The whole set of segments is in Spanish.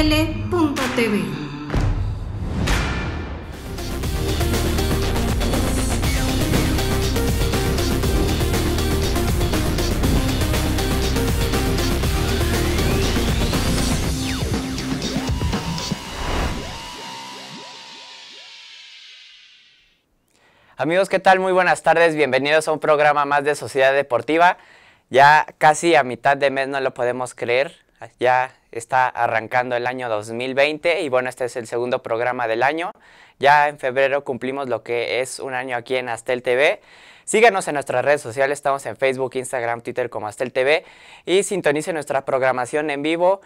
tele.tv. Amigos, ¿qué tal? Muy buenas tardes, bienvenidos a un programa más de Sociedad Deportiva. Ya casi a mitad de mes no lo podemos creer, ya está arrancando el año 2020 y bueno, este es el segundo programa del año. Ya en febrero cumplimos lo que es un año aquí en Astel TV. Síganos en nuestras redes sociales, estamos en Facebook, Instagram, Twitter como Astel TV y sintonice nuestra programación en vivo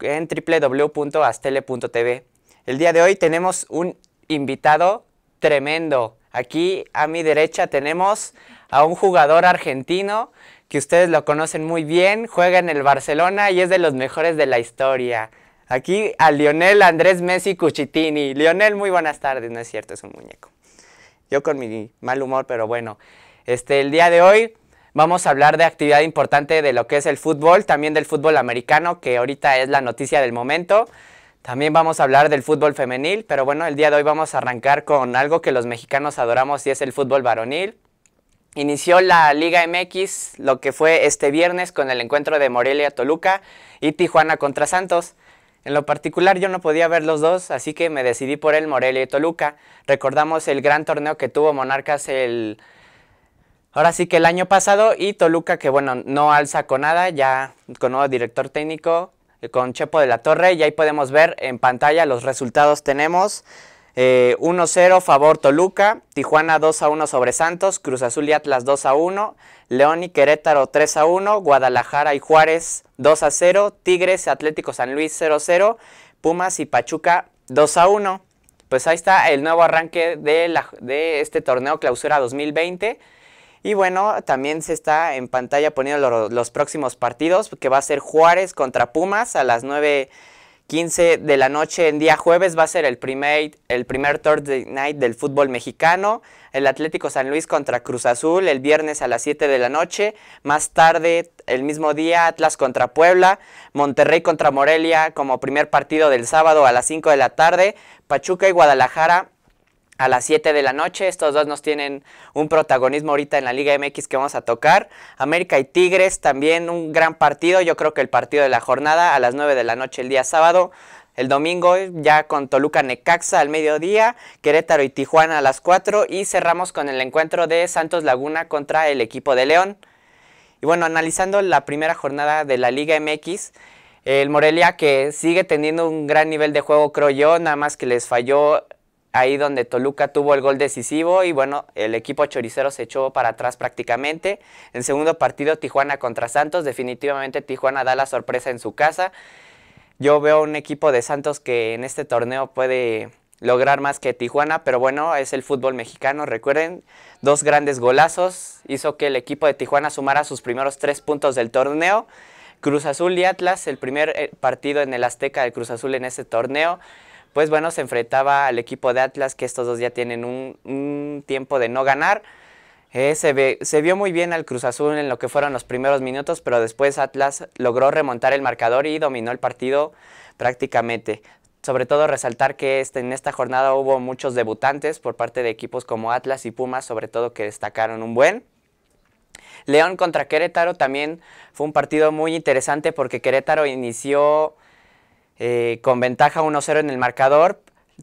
en www.astele.tv. El día de hoy tenemos un invitado tremendo. Aquí a mi derecha tenemos a un jugador argentino que ustedes lo conocen muy bien, juega en el Barcelona y es de los mejores de la historia. Aquí a Lionel Andrés Messi Cuchitini. Lionel, muy buenas tardes, no es cierto, es un muñeco. Yo con mi mal humor, pero bueno. Este, el día de hoy vamos a hablar de actividad importante de lo que es el fútbol, también del fútbol americano, que ahorita es la noticia del momento. También vamos a hablar del fútbol femenil, pero bueno, el día de hoy vamos a arrancar con algo que los mexicanos adoramos y es el fútbol varonil. Inició la Liga MX, lo que fue este viernes con el encuentro de Morelia-Toluca y Tijuana contra Santos. En lo particular yo no podía ver los dos, así que me decidí por el Morelia y Toluca. Recordamos el gran torneo que tuvo Monarcas el... Ahora sí que el año pasado y Toluca que bueno, no alza con nada, ya con nuevo director técnico, eh, con Chepo de la Torre, y ahí podemos ver en pantalla los resultados tenemos. 1-0 eh, favor Toluca, Tijuana 2-1 sobre Santos, Cruz Azul y Atlas 2-1, León y Querétaro 3-1, Guadalajara y Juárez 2-0, Tigres, Atlético San Luis 0-0, Pumas y Pachuca 2-1. Pues ahí está el nuevo arranque de, la, de este torneo clausura 2020. Y bueno, también se está en pantalla poniendo los, los próximos partidos, que va a ser Juárez contra Pumas a las 9 15 de la noche en día jueves va a ser el primer, el primer Thursday Night del fútbol mexicano, el Atlético San Luis contra Cruz Azul el viernes a las 7 de la noche, más tarde el mismo día Atlas contra Puebla, Monterrey contra Morelia como primer partido del sábado a las 5 de la tarde, Pachuca y Guadalajara a las 7 de la noche. Estos dos nos tienen un protagonismo ahorita en la Liga MX que vamos a tocar. América y Tigres también un gran partido. Yo creo que el partido de la jornada a las 9 de la noche el día sábado. El domingo ya con Toluca Necaxa al mediodía, Querétaro y Tijuana a las 4 y cerramos con el encuentro de Santos Laguna contra el equipo de León. Y bueno, analizando la primera jornada de la Liga MX, el Morelia que sigue teniendo un gran nivel de juego, creo yo, nada más que les falló ahí donde Toluca tuvo el gol decisivo y bueno, el equipo choricero se echó para atrás prácticamente. En segundo partido, Tijuana contra Santos, definitivamente Tijuana da la sorpresa en su casa. Yo veo un equipo de Santos que en este torneo puede lograr más que Tijuana, pero bueno, es el fútbol mexicano, recuerden, dos grandes golazos hizo que el equipo de Tijuana sumara sus primeros tres puntos del torneo. Cruz Azul y Atlas, el primer eh, partido en el Azteca de Cruz Azul en este torneo, pues bueno, se enfrentaba al equipo de Atlas, que estos dos ya tienen un, tiempo de no ganar. Eh, se, se, vio muy bien al Cruz Azul en lo que fueron los primeros minutos, pero después Atlas logró remontar el marcador y dominó el partido prácticamente. Sobre todo resaltar que este, en esta jornada hubo muchos debutantes por parte de equipos como Atlas y Pumas, sobre todo que destacaron un buen. León contra Querétaro también fue un partido muy interesante porque Querétaro inició eh, con ventaja 1-0 en el marcador.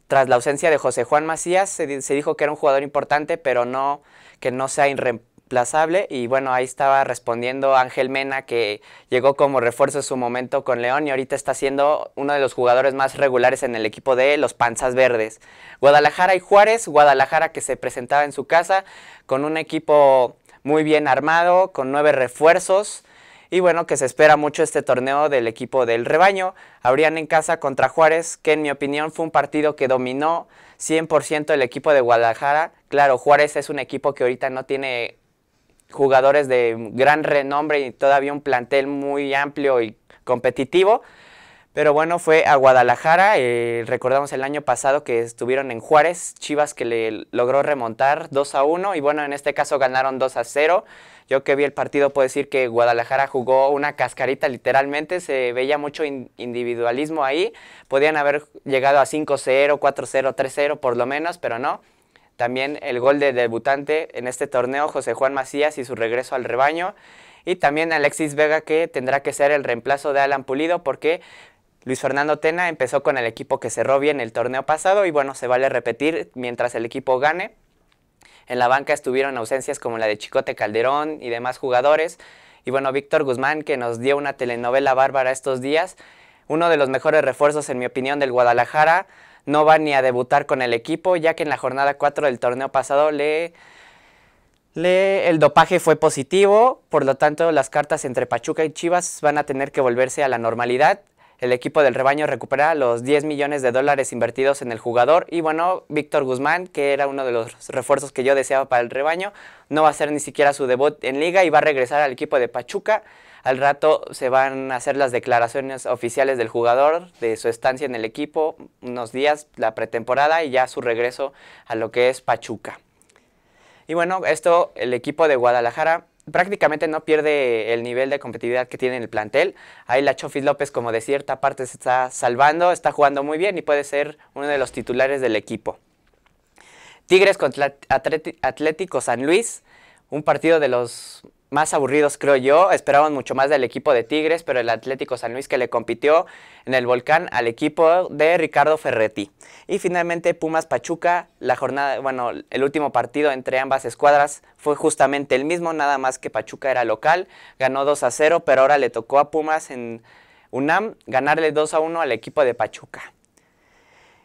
Tras la ausencia de José Juan Macías, se, dijo que era un jugador importante, pero no que no sea irreemplazable. Y bueno, ahí estaba respondiendo Ángel Mena, que llegó como refuerzo en su momento con León y ahorita está siendo uno de los jugadores más regulares en el equipo de los Panzas Verdes. Guadalajara y Juárez, Guadalajara que se presentaba en su casa con un equipo muy bien armado, con nueve refuerzos y bueno, que se espera mucho este torneo del equipo del rebaño. Habrían en casa contra Juárez, que en mi opinión fue un partido que dominó 100% el equipo de Guadalajara. Claro, Juárez es un equipo que ahorita no tiene jugadores de gran renombre y todavía un plantel muy amplio y competitivo. Pero bueno, fue a Guadalajara. Eh, recordamos el año pasado que estuvieron en Juárez, Chivas que le logró remontar 2 a 1 y bueno, en este caso ganaron 2 a 0. Yo que vi el partido puedo decir que Guadalajara jugó una cascarita literalmente, se veía mucho individualismo ahí, podían haber llegado a 5-0, 4-0, 3-0 por lo menos, pero no. También el gol de debutante en este torneo, José Juan Macías y su regreso al rebaño. Y también Alexis Vega que tendrá que ser el reemplazo de Alan Pulido porque Luis Fernando Tena empezó con el equipo que cerró bien el torneo pasado y bueno, se vale repetir mientras el equipo gane. En la banca estuvieron ausencias como la de Chicote Calderón y demás jugadores. Y bueno, Víctor Guzmán, que nos dio una telenovela bárbara estos días, uno de los mejores refuerzos, en mi opinión, del Guadalajara, no va ni a debutar con el equipo, ya que en la jornada 4 del torneo pasado le, el dopaje fue positivo, por lo tanto las cartas entre Pachuca y Chivas van a tener que volverse a la normalidad. El equipo del rebaño recupera los 10 millones de dólares invertidos en el jugador y bueno, Víctor Guzmán, que era uno de los refuerzos que yo deseaba para el rebaño, no va a hacer ni siquiera su debut en liga y va a regresar al equipo de Pachuca. Al rato se van a hacer las declaraciones oficiales del jugador, de su estancia en el equipo, unos días, la pretemporada y ya su regreso a lo que es Pachuca. Y bueno, esto el equipo de Guadalajara prácticamente no pierde el nivel de competitividad que tiene en el plantel. Ahí la Chofis López, como de cierta parte, se está salvando, está jugando muy bien y puede ser uno de los titulares del equipo. Tigres contra Atlético San Luis, un partido de los más aburridos, creo yo. Esperaban mucho más del equipo de Tigres, pero el Atlético San Luis que le compitió en el volcán al equipo de Ricardo Ferretti. Y finalmente Pumas Pachuca, la jornada, bueno, el último partido entre ambas escuadras fue justamente el mismo, nada más que Pachuca era local, ganó 2 a 0, pero ahora le tocó a Pumas en UNAM ganarle 2 a 1 al equipo de Pachuca.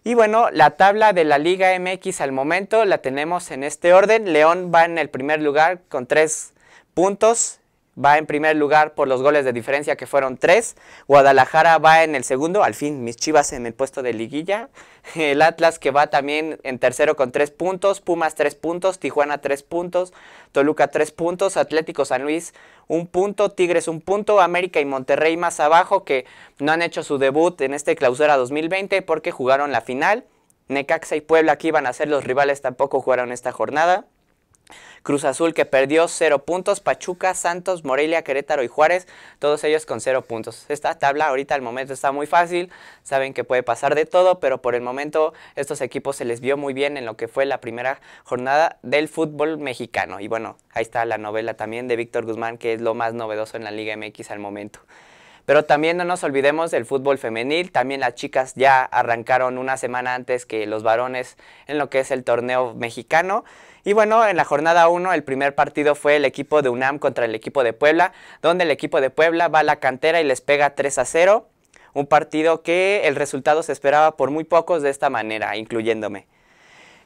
Y bueno, la tabla de la Liga MX al momento la tenemos en este orden. León va en el primer lugar con tres puntos, va en primer lugar por los goles de diferencia que fueron tres. Guadalajara va en el segundo, al fin mis Chivas en el puesto de liguilla. El Atlas que va también en tercero con tres puntos, Pumas tres puntos, Tijuana tres puntos, Toluca tres puntos, Atlético San Luis un punto, Tigres un punto, América y Monterrey más abajo que no han hecho su debut en este clausura 2020 porque jugaron la final. Necaxa y Puebla que iban a ser los rivales tampoco jugaron esta jornada. Cruz Azul que perdió 0 puntos, Pachuca, Santos, Morelia, Querétaro y Juárez, todos ellos con 0 puntos. Esta tabla ahorita al momento está muy fácil, saben que puede pasar de todo, pero por el momento estos equipos se les vio muy bien en lo que fue la primera jornada del fútbol mexicano. Y bueno, ahí está la novela también de Víctor Guzmán, que es lo más novedoso en la Liga MX al momento. Pero también no nos olvidemos del fútbol femenil, también las chicas ya arrancaron una semana antes que los varones en lo que es el torneo mexicano. Y bueno, en la jornada 1 el primer partido fue el equipo de UNAM contra el equipo de Puebla, donde el equipo de Puebla va a la cantera y les pega 3 a 0. Un partido que el resultado se esperaba por muy pocos de esta manera, incluyéndome.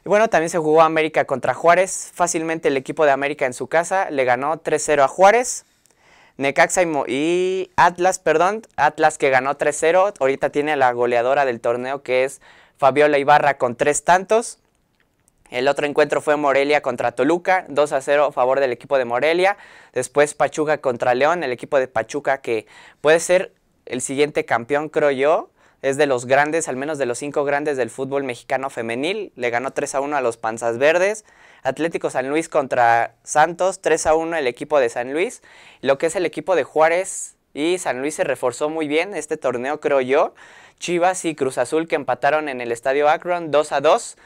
Y bueno, también se jugó América contra Juárez. Fácilmente el equipo de América en su casa le ganó 3-0 a Juárez. Necaxa y, Atlas, perdón, Atlas que ganó 3-0, ahorita tiene la goleadora del torneo que es Fabiola Ibarra con tres tantos. El otro encuentro fue Morelia contra Toluca, 2 a 0 a favor del equipo de Morelia. Después Pachuca contra León, el equipo de Pachuca que puede ser el siguiente campeón, creo yo es de los grandes, al menos de los cinco grandes del fútbol mexicano femenil. Le ganó 3 a 1 a los Panzas Verdes. Atlético San Luis contra Santos, 3 a 1 el equipo de San Luis. Lo que es el equipo de Juárez y San Luis se reforzó muy bien este torneo, creo yo. Chivas y Cruz Azul que empataron en el Estadio Akron 2 a 2.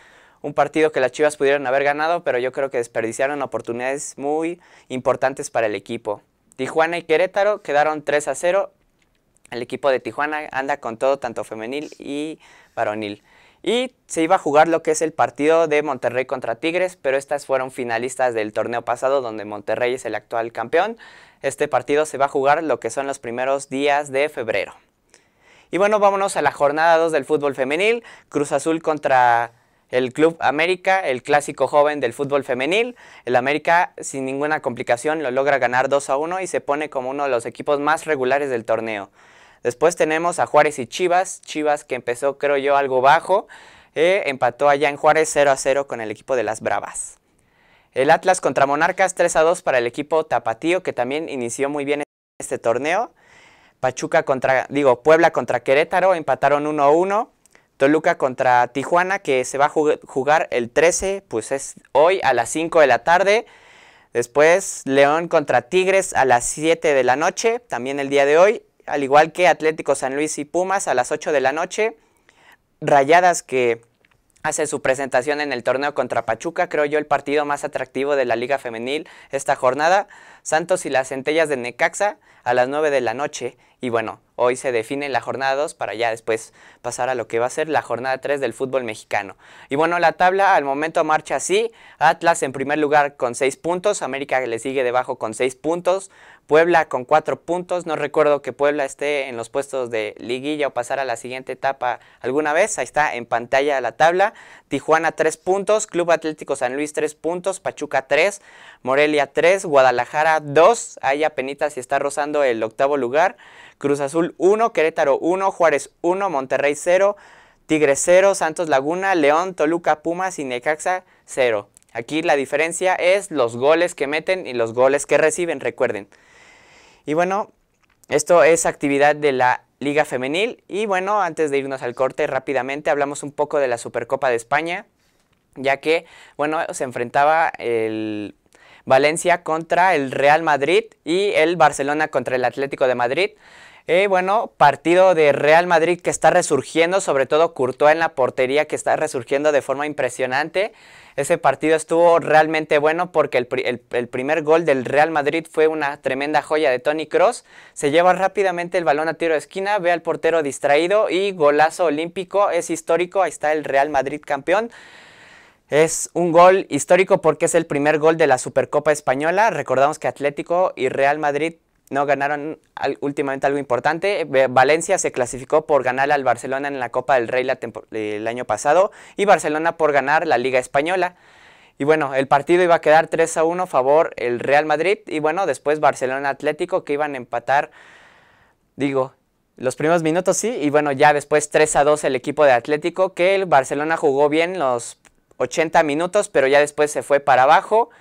Un partido que las Chivas pudieron haber ganado, pero yo creo que desperdiciaron oportunidades muy importantes para el equipo. Tijuana y Querétaro quedaron 3 a 0 el equipo de Tijuana anda con todo, tanto femenil y varonil. Y se iba a jugar lo que es el partido de Monterrey contra Tigres, pero estas fueron finalistas del torneo pasado donde Monterrey es el actual campeón. Este partido se va a jugar lo que son los primeros días de febrero. Y bueno, vámonos a la jornada 2 del fútbol femenil. Cruz Azul contra el Club América, el clásico joven del fútbol femenil. El América sin ninguna complicación lo logra ganar 2 a 1 y se pone como uno de los equipos más regulares del torneo. Después tenemos a Juárez y Chivas. Chivas que empezó, creo yo, algo bajo. Eh, empató allá en Juárez 0 a 0 con el equipo de las Bravas. El Atlas contra Monarcas 3 a 2 para el equipo Tapatío, que también inició muy bien este torneo. Pachuca contra, digo, Puebla contra Querétaro, empataron 1 a 1. Toluca contra Tijuana, que se va a jugar el 13, pues es hoy a las 5 de la tarde. Después León contra Tigres a las 7 de la noche, también el día de hoy al igual que Atlético San Luis y Pumas a las 8 de la noche. Rayadas que hace su presentación en el torneo contra Pachuca, creo yo el partido más atractivo de la Liga Femenil esta jornada. Santos y las centellas de Necaxa a las 9 de la noche. Y bueno, hoy se define la jornada 2 para ya después pasar a lo que va a ser la jornada 3 del fútbol mexicano. Y bueno, la tabla al momento marcha así. Atlas en primer lugar con 6 puntos, América le sigue debajo con 6 puntos, Puebla con cuatro puntos, no recuerdo que Puebla esté en los puestos de liguilla o pasar a la siguiente etapa alguna vez, ahí está en pantalla la tabla, Tijuana tres puntos, Club Atlético San Luis tres puntos, Pachuca tres, Morelia tres, Guadalajara dos, ahí apenas y está rozando el octavo lugar, Cruz Azul uno, Querétaro uno, Juárez uno, Monterrey cero, Tigre cero, Santos Laguna, León, Toluca, Pumas y Necaxa cero. Aquí la diferencia es los goles que meten y los goles que reciben, recuerden. Y bueno, esto es actividad de la Liga Femenil. Y bueno, antes de irnos al corte rápidamente, hablamos un poco de la Supercopa de España, ya que, bueno, se enfrentaba el Valencia contra el Real Madrid y el Barcelona contra el Atlético de Madrid. Eh, bueno, partido de Real Madrid que está resurgiendo, sobre todo Courtois en la portería que está resurgiendo de forma impresionante. Ese partido estuvo realmente bueno porque el, el primer gol del Real Madrid fue una tremenda joya de Tony Cross. Se lleva rápidamente el balón a tiro de esquina, ve al portero distraído y golazo olímpico. Es histórico, ahí está el Real Madrid campeón. Es un gol histórico porque es el primer gol de la Supercopa Española. Recordamos que Atlético y Real Madrid no ganaron últimamente algo importante. Valencia se clasificó por ganar al Barcelona en la Copa del Rey el año pasado y Barcelona por ganar la Liga Española. Y bueno, el partido iba a quedar 3 a 1 favor el Real Madrid y bueno, después Barcelona Atlético que iban a empatar, digo, los primeros minutos sí y bueno, ya después 3 a 2 el equipo de Atlético que el Barcelona jugó bien los 80 minutos, pero ya después se fue para abajo.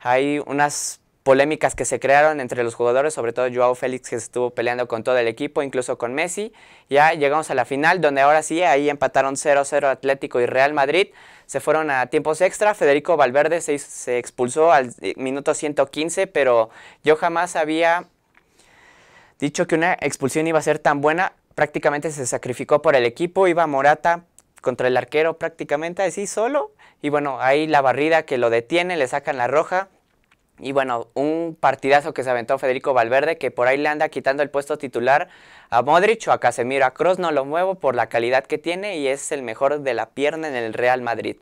Hay unas polémicas que se crearon entre los jugadores, sobre todo Joao Félix que estuvo peleando con todo el equipo, incluso con Messi. Ya llegamos a la final, donde ahora sí, ahí empataron 0-0 Atlético y Real Madrid. Se fueron a tiempos extra, Federico Valverde se, se expulsó al eh, minuto 115, pero yo jamás había dicho que una expulsión iba a ser tan buena. Prácticamente se sacrificó por el equipo, iba Morata contra el arquero prácticamente así solo. Y bueno, ahí la barrida que lo detiene, le sacan la roja y bueno, un partidazo que se aventó Federico Valverde, que por ahí le anda quitando el puesto titular a Modric o a Casemiro. A no lo muevo por la calidad que tiene y es el mejor de la pierna en el Real Madrid.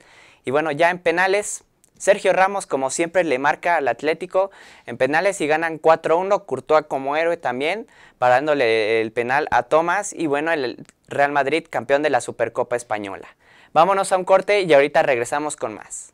Y bueno, ya en penales, Sergio Ramos, como siempre, le marca al Atlético en penales y ganan 4-1. Courtois como héroe también, parándole el penal a Tomás. Y bueno, el Real Madrid campeón de la Supercopa Española. Vámonos a un corte y ahorita regresamos con más.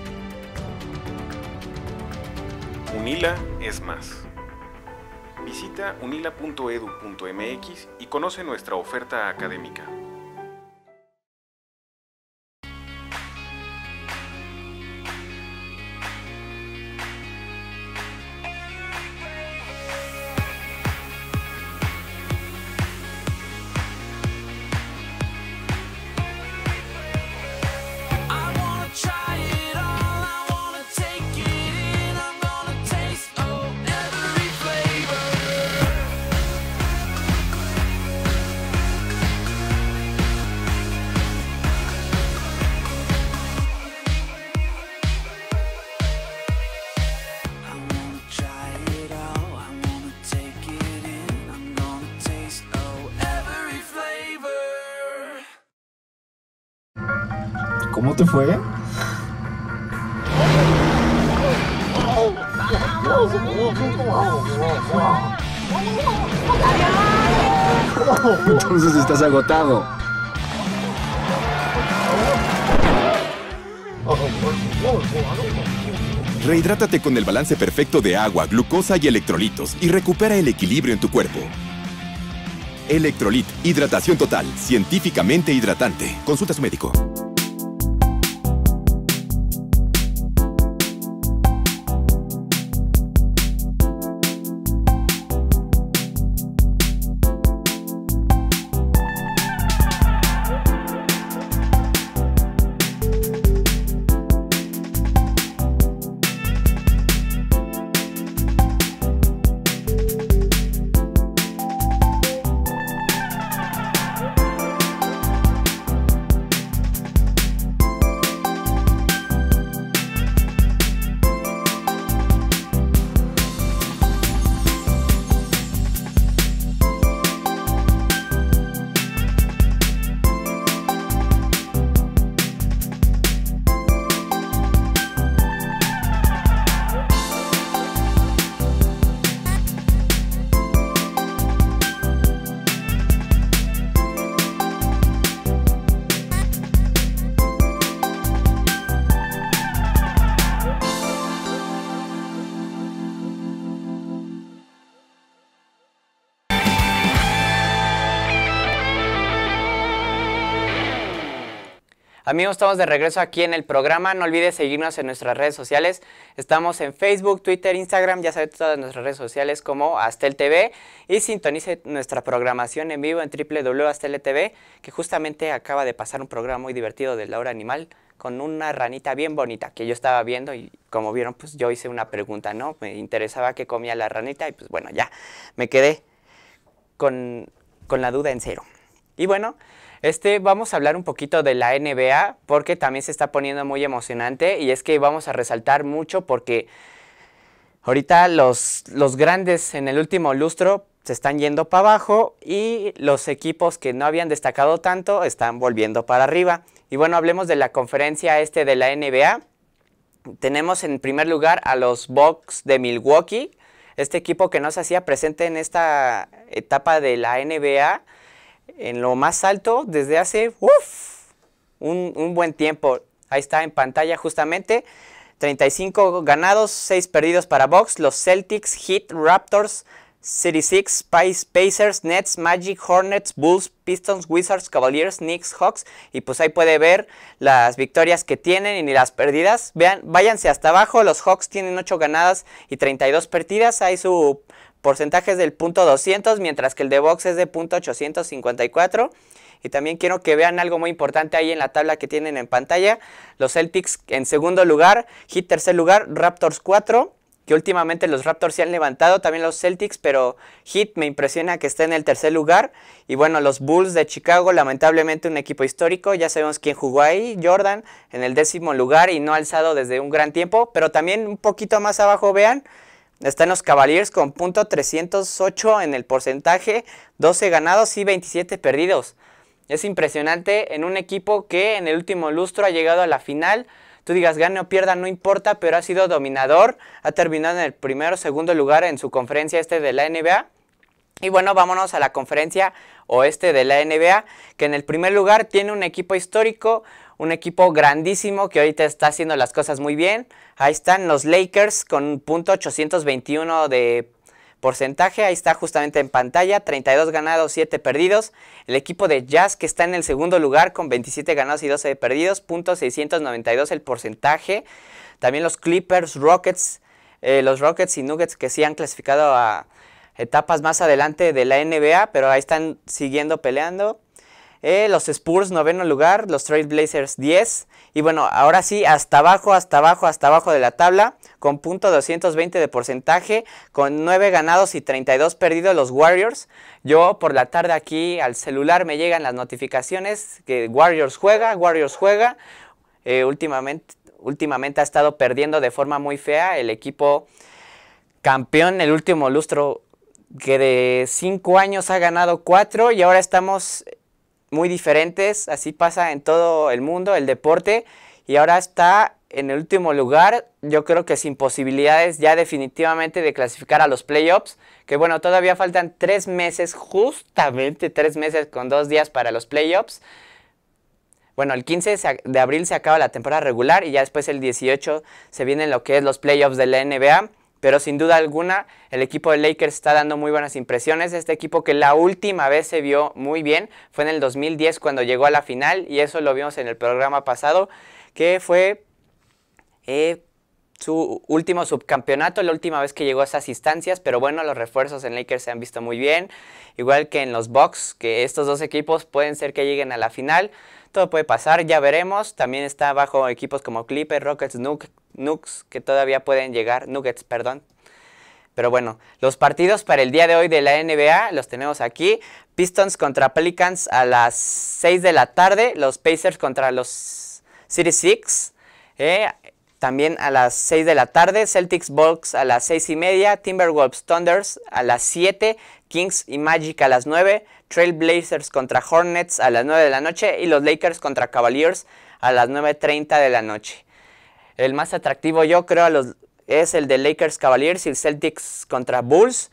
Unila es más. Visita unila.edu.mx y conoce nuestra oferta académica. ¿Esto fue? Entonces estás agotado. Rehidrátate con el balance perfecto de agua, glucosa y electrolitos y recupera el equilibrio en tu cuerpo. Electrolit, hidratación total, científicamente hidratante. Consulta a su médico. Amigos, estamos de regreso aquí en el programa. No olvides seguirnos en nuestras redes sociales. Estamos en Facebook, Twitter, Instagram, ya sabes todas nuestras redes sociales como Astel TV y sintonice nuestra programación en vivo en tv que justamente acaba de pasar un programa muy divertido de Laura Animal con una ranita bien bonita que yo estaba viendo y como vieron, pues yo hice una pregunta, ¿no? Me interesaba qué comía la ranita y pues bueno, ya me quedé con, con la duda en cero. Y bueno, este, vamos a hablar un poquito de la NBA porque también se está poniendo muy emocionante y es que vamos a resaltar mucho porque ahorita los, los grandes en el último lustro se están yendo para abajo y los equipos que no habían destacado tanto están volviendo para arriba. Y bueno, hablemos de la conferencia este de la NBA. Tenemos en primer lugar a los Bucks de Milwaukee, este equipo que no se hacía presente en esta etapa de la NBA en lo más alto desde hace un, buen tiempo. Ahí está en pantalla justamente. 35 ganados, 6 perdidos para Box, los Celtics, Heat, Raptors, Six Spice, Pacers, Nets, Magic, Hornets, Bulls, Pistons, Wizards, Cavaliers, Knicks, Hawks. Y pues ahí puede ver las victorias que tienen y las perdidas. Vean, váyanse hasta abajo. Los Hawks tienen 8 ganadas y 32 perdidas. Ahí su porcentaje es del punto 200, mientras que el de box es de punto 854. Y también quiero que vean algo muy importante ahí en la tabla que tienen en pantalla. Los Celtics en segundo lugar, hit tercer lugar, Raptors 4, que últimamente los Raptors se han levantado, también los Celtics, pero hit me impresiona que esté en el tercer lugar. Y bueno, los Bulls de Chicago, lamentablemente un equipo histórico, ya sabemos quién jugó ahí, Jordan, en el décimo lugar y no ha alzado desde un gran tiempo, pero también un poquito más abajo, vean. Están los Cavaliers con .308 en el porcentaje, 12 ganados y 27 perdidos. Es impresionante en un equipo que en el último lustro ha llegado a la final. Tú digas gane o pierda, no importa, pero ha sido dominador. Ha terminado en el primero o segundo lugar en su conferencia este de la NBA. Y bueno, vámonos a la conferencia oeste de la NBA, que en el primer lugar tiene un equipo histórico, un equipo grandísimo que ahorita está haciendo las cosas muy bien. Ahí están los Lakers con .821 de porcentaje, ahí está justamente en pantalla, 32 ganados, 7 perdidos. El equipo de Jazz que está en el segundo lugar con 27 ganados y 12 perdidos, .692 el porcentaje. También los Clippers, Rockets, eh, los Rockets y Nuggets que sí han clasificado a etapas más adelante de la NBA, pero ahí están siguiendo peleando. Eh, los Spurs, noveno lugar. Los Trailblazers, 10. Y bueno, ahora sí, hasta abajo, hasta abajo, hasta abajo de la tabla. Con punto 220 de porcentaje. Con 9 ganados y 32 perdidos los Warriors. Yo por la tarde aquí al celular me llegan las notificaciones que Warriors juega, Warriors juega. Eh, últimamente, últimamente ha estado perdiendo de forma muy fea el equipo campeón el último lustro que de 5 años ha ganado 4 y ahora estamos muy diferentes, así pasa en todo el mundo, el deporte, y ahora está en el último lugar, yo creo que sin posibilidades ya definitivamente de clasificar a los playoffs, que bueno, todavía faltan tres meses, justamente tres meses con dos días para los playoffs. Bueno, el 15 de abril se acaba la temporada regular y ya después el 18 se vienen lo que es los playoffs de la NBA pero sin duda alguna el equipo de Lakers está dando muy buenas impresiones. Este equipo que la última vez se vio muy bien fue en el 2010 cuando llegó a la final y eso lo vimos en el programa pasado, que fue eh, su último subcampeonato, la última vez que llegó a esas instancias, pero bueno, los refuerzos en Lakers se han visto muy bien, igual que en los Bucks, que estos dos equipos pueden ser que lleguen a la final todo puede pasar, ya veremos. También está bajo equipos como Clipper, Rockets, Nuggets, Nukes, que todavía pueden llegar, Nuggets, perdón. Pero bueno, los partidos para el día de hoy de la NBA los tenemos aquí. Pistons contra Pelicans a las 6 de la tarde, los Pacers contra los City Six. Eh, también a las 6 de la tarde, Celtics Bulls a las 6 y media, Timberwolves Thunders a las 7, Kings y Magic a las 9, Trailblazers contra Hornets a las 9 de la noche y los Lakers contra Cavaliers a las 9.30 de la noche. El más atractivo yo creo es el de Lakers Cavaliers y Celtics contra Bulls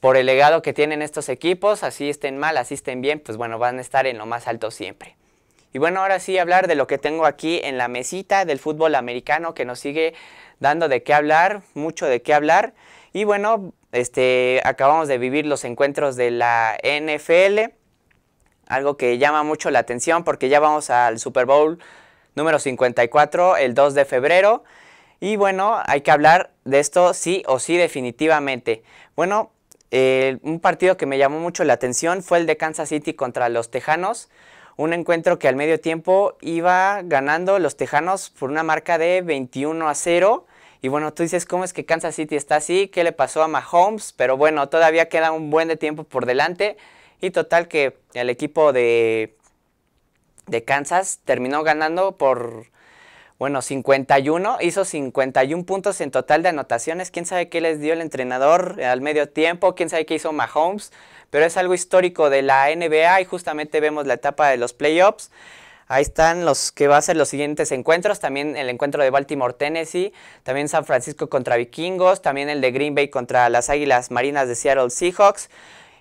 por el legado que tienen estos equipos, así estén mal, así estén bien, pues bueno, van a estar en lo más alto siempre. Y bueno, ahora sí hablar de lo que tengo aquí en la mesita del fútbol americano que nos sigue dando de qué hablar, mucho de qué hablar. Y bueno, este, acabamos de vivir los encuentros de la NFL, algo que llama mucho la atención porque ya vamos al Super Bowl número 54 el 2 de febrero. Y bueno, hay que hablar de esto sí o sí definitivamente. Bueno, un partido que me llamó mucho la atención fue el de Kansas City contra los Tejanos. Un encuentro que al medio tiempo iba ganando los Tejanos por una marca de 21 a 0. Y bueno, tú dices, ¿cómo es que Kansas City está así? ¿Qué le pasó a Mahomes? Pero bueno, todavía queda un buen de tiempo por delante. Y total que el equipo de, Kansas terminó ganando por, bueno, 51. Hizo 51 puntos en total de anotaciones. ¿Quién sabe qué les dio el entrenador al medio tiempo? ¿Quién sabe qué hizo Mahomes? Pero es algo histórico de la NBA y justamente vemos la etapa de los playoffs. Ahí están los que va a ser los siguientes encuentros. También el encuentro de Baltimore, Tennessee. También San Francisco contra Vikingos. También el de Green Bay contra las Águilas Marinas de Seattle Seahawks.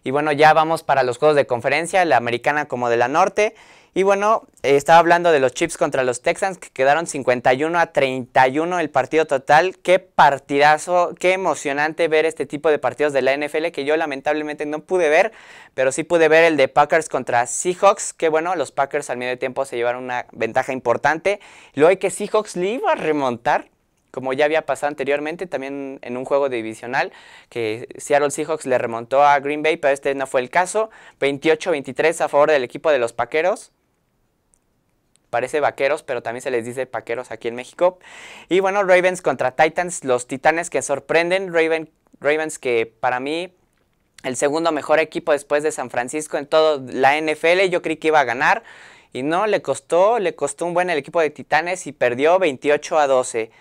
Y bueno, ya vamos para los juegos de conferencia, la americana como de la norte. Y bueno, estaba hablando de los Chips contra los Texans que quedaron 51 a 31 el partido total. Qué partidazo, qué emocionante ver este tipo de partidos de la NFL que yo lamentablemente no pude ver, pero sí pude ver el de Packers contra Seahawks. Que bueno, los Packers al medio tiempo se llevaron una ventaja importante. Luego hay que Seahawks le iba a remontar como ya había pasado anteriormente, también en un juego divisional, que Seattle Seahawks le remontó a Green Bay, pero este no fue el caso. 28-23 a favor del equipo de los Paqueros parece vaqueros, pero también se les dice paqueros aquí en México. Y bueno, Ravens contra Titans, los titanes que sorprenden, Ravens que para mí el segundo mejor equipo después de San Francisco en toda la NFL, yo creí que iba a ganar. Y no, le costó, le costó un buen el equipo de Titanes y perdió 28 a 12.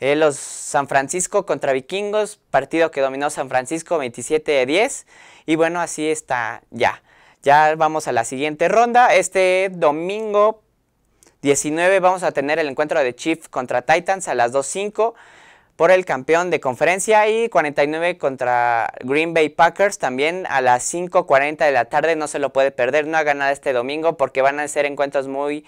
Eh, los San Francisco contra Vikingos, partido que dominó San Francisco 27 a 10. Y bueno, así está ya. Ya vamos a la siguiente ronda. Este domingo 19 vamos a tener el encuentro de Chiefs contra Titans a las 2.05 por el campeón de conferencia y 49 contra Green Bay Packers también a las 5.40 de la tarde. No se lo puede perder, no haga nada este domingo porque van a ser encuentros muy,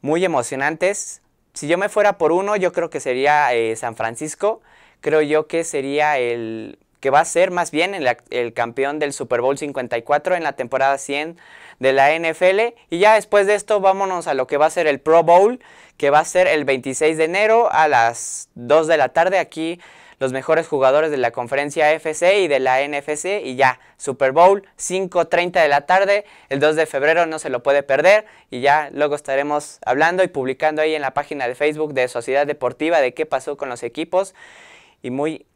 muy emocionantes. Si yo me fuera por uno, yo creo que sería eh, San Francisco. Creo yo que sería el que va a ser más bien el, campeón del Super Bowl 54 en la temporada 100 de la NFL. Y ya después de esto vámonos a lo que va a ser el Pro Bowl, que va a ser el 26 de enero a las 2 de la tarde aquí. Los mejores jugadores de la conferencia FC y de la NFC. Y ya, Super Bowl 5.30 de la tarde, el 2 de febrero no se lo puede perder. Y ya luego estaremos hablando y publicando ahí en la página de Facebook de Sociedad Deportiva de qué pasó con los equipos. Y muy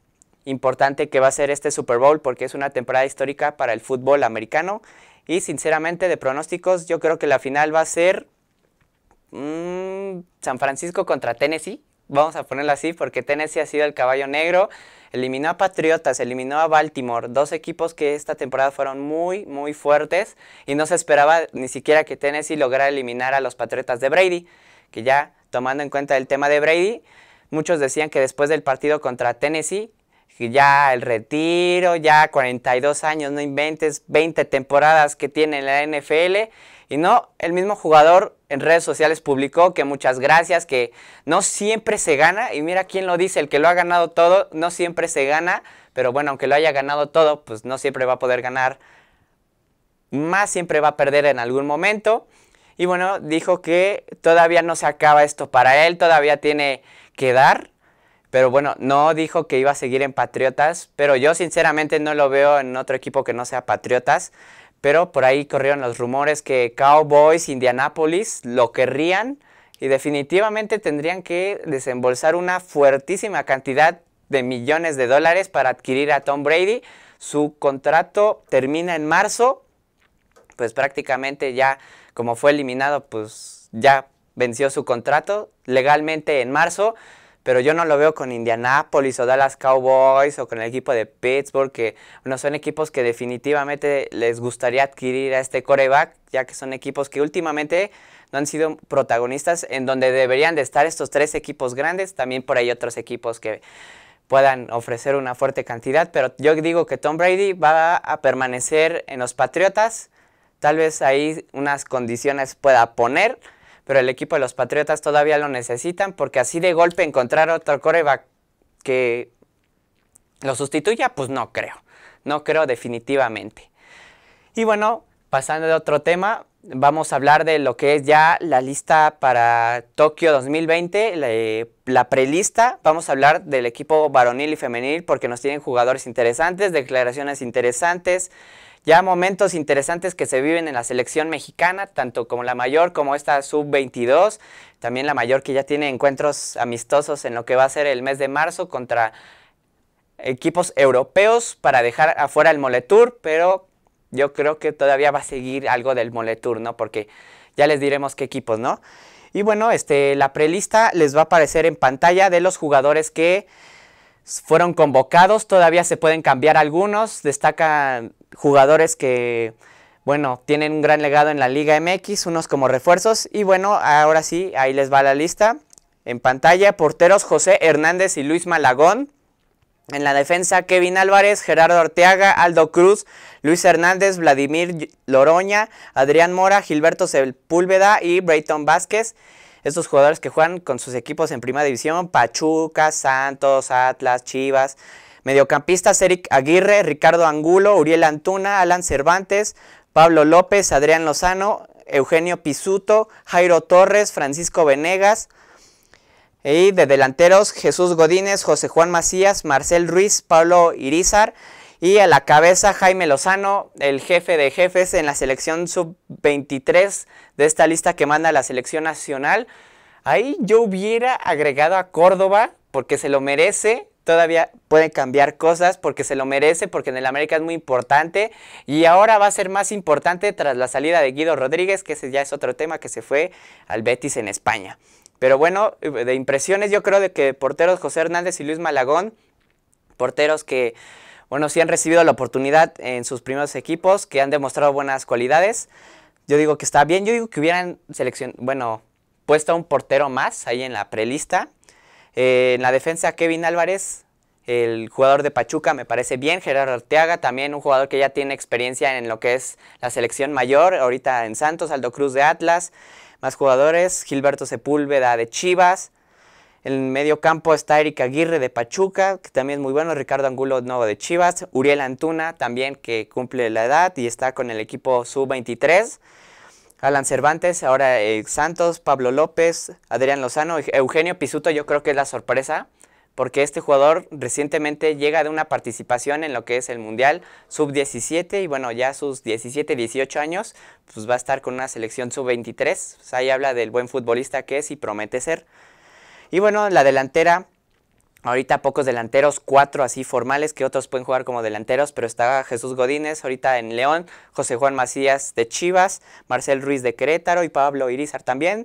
importante que va a ser este Super Bowl porque es una temporada histórica para el fútbol americano. Y sinceramente de pronósticos yo creo que la final va a ser mm, San Francisco contra Tennessee. Vamos a ponerlo así porque Tennessee ha sido el caballo negro. Eliminó a Patriotas, eliminó a Baltimore, dos equipos que esta temporada fueron muy, muy fuertes y no se esperaba ni siquiera que Tennessee lograra eliminar a los Patriotas de Brady, que ya tomando en cuenta el tema de Brady, muchos decían que después del partido contra Tennessee ya el retiro, ya 42 años, no inventes, 20 temporadas que tiene la NFL. Y no, el mismo jugador en redes sociales publicó que muchas gracias, que no siempre se gana. Y mira quién lo dice, el que lo ha ganado todo, no siempre se gana. Pero bueno, aunque lo haya ganado todo, pues no siempre va a poder ganar. Más siempre va a perder en algún momento. Y bueno, dijo que todavía no se acaba esto para él, todavía tiene que dar pero bueno, no dijo que iba a seguir en Patriotas, pero yo sinceramente no lo veo en otro equipo que no sea Patriotas. Pero por ahí corrieron los rumores que Cowboys, Indianapolis lo querrían y definitivamente tendrían que desembolsar una fuertísima cantidad de millones de dólares para adquirir a Tom Brady. Su contrato termina en marzo, pues prácticamente ya como fue eliminado, pues ya venció su contrato legalmente en marzo pero yo no lo veo con Indianapolis o Dallas Cowboys o con el equipo de Pittsburgh, que no son equipos que definitivamente les gustaría adquirir a este coreback, ya que son equipos que últimamente no han sido protagonistas en donde deberían de estar estos tres equipos grandes, también por ahí otros equipos que puedan ofrecer una fuerte cantidad, pero yo digo que Tom Brady va a permanecer en los Patriotas, tal vez ahí unas condiciones pueda poner, pero el equipo de los Patriotas todavía lo necesitan porque así de golpe encontrar otro coreback que lo sustituya, pues no creo, no creo definitivamente. Y bueno, pasando de otro tema, vamos a hablar de lo que es ya la lista para Tokio 2020, la, la prelista. Vamos a hablar del equipo varonil y femenil porque nos tienen jugadores interesantes, declaraciones interesantes. Ya momentos interesantes que se viven en la selección mexicana, tanto como la mayor como esta sub-22, también la mayor que ya tiene encuentros amistosos en lo que va a ser el mes de marzo contra equipos europeos para dejar afuera el Moletour, pero yo creo que todavía va a seguir algo del Moletour, ¿no? Porque ya les diremos qué equipos, ¿no? Y bueno, este, la prelista les va a aparecer en pantalla de los jugadores que fueron convocados, todavía se pueden cambiar algunos, destacan jugadores que, bueno, tienen un gran legado en la Liga MX, unos como refuerzos, y bueno, ahora sí, ahí les va la lista. En pantalla, porteros José Hernández y Luis Malagón. En la defensa, Kevin Álvarez, Gerardo Orteaga, Aldo Cruz, Luis Hernández, Vladimir Loroña, Adrián Mora, Gilberto Sepúlveda y Brayton Vázquez estos jugadores que juegan con sus equipos en primera división, Pachuca, Santos, Atlas, Chivas, mediocampistas Eric Aguirre, Ricardo Angulo, Uriel Antuna, Alan Cervantes, Pablo López, Adrián Lozano, Eugenio Pisuto, Jairo Torres, Francisco Venegas, y de delanteros Jesús Godínez, José Juan Macías, Marcel Ruiz, Pablo Irizar, y a la cabeza Jaime Lozano, el jefe de jefes en la selección sub-23 de esta lista que manda la selección nacional. Ahí yo hubiera agregado a Córdoba porque se lo merece. Todavía pueden cambiar cosas porque se lo merece, porque en el América es muy importante. Y ahora va a ser más importante tras la salida de Guido Rodríguez, que ese ya es otro tema que se fue al Betis en España. Pero bueno, de impresiones yo creo de que porteros José Hernández y Luis Malagón, porteros que bueno, sí han recibido la oportunidad en sus primeros equipos, que han demostrado buenas cualidades. Yo digo que está bien, yo digo que hubieran selección, bueno, puesto a un portero más ahí en la prelista. Eh, en la defensa, Kevin Álvarez, el jugador de Pachuca, me parece bien. Gerardo Arteaga, también un jugador que ya tiene experiencia en lo que es la selección mayor, ahorita en Santos, Aldo Cruz de Atlas, más jugadores, Gilberto Sepúlveda de Chivas. En medio campo está Eric Aguirre de Pachuca, que también es muy bueno. Ricardo Angulo Nuevo de Chivas. Uriel Antuna también, que cumple la edad y está con el equipo sub-23. Alan Cervantes, ahora Santos, Pablo López, Adrián Lozano, Eugenio Pisuto, yo creo que es la sorpresa, porque este jugador recientemente llega de una participación en lo que es el Mundial sub-17 y bueno, ya sus 17, 18 años, pues va a estar con una selección sub-23, pues ahí habla del buen futbolista que es y promete ser. Y bueno, la delantera, ahorita pocos delanteros, cuatro así formales que otros pueden jugar como delanteros, pero está Jesús Godínez ahorita en León, José Juan Macías de Chivas, Marcel Ruiz de Querétaro y Pablo Irizar también